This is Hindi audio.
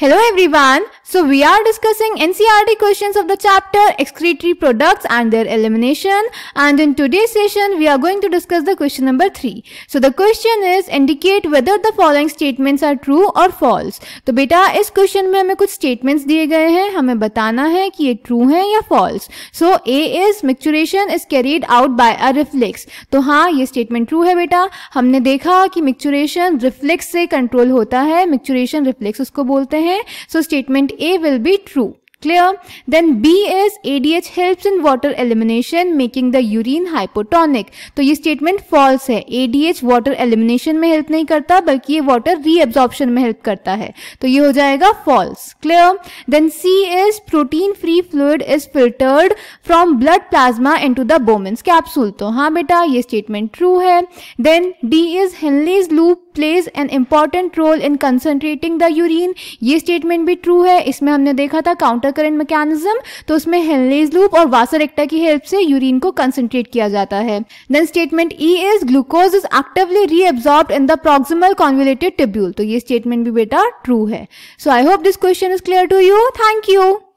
Hello everyone. So we are discussing NCERT questions of the chapter excretory products and their elimination and in today's session we are going to discuss the question number 3. So the question is indicate whether the following statements are true or false. तो बेटा इस question में हमें कुछ statements दिए गए हैं हमें बताना है कि ये true हैं या false. So A is micturation is carried out by a reflex. तो हाँ ये statement true है बेटा हमने देखा कि micturation reflex से control होता है micturation reflex उसको बोलते हैं है so statement A will be true clear then B is ADH helps in water elimination making the urine hypotonic तो ये स्टेटमेंट फॉल्स है एडीएच वाटर एलिमिनेशन में हेल्प नहीं करता बल्कि ये वाटर रीअब्जॉर्प्शन में हेल्प करता है तो ये हो जाएगा false clear then C is protein free fluid is filtered from blood plasma into the Bowman's capsule तो हाँ बेटा ये स्टेटमेंट ट्रू है then D is Henle's loop plays an important role in concentrating the urine ये स्टेटमेंट भी ट्रू है इसमें हमने देखा था काउंटर करेंट मैकेनिज्म तो उसमें हेनलेज लूप और वासर एक्टा की हेल्प से यूरिन को कंसनट्रेट किया जाता है then statement E is glucose is actively reabsorb in the proximal convoluted tubule तो ये स्टेटमेंट भी बेटा ट्रू है so I hope this question is clear to you thank you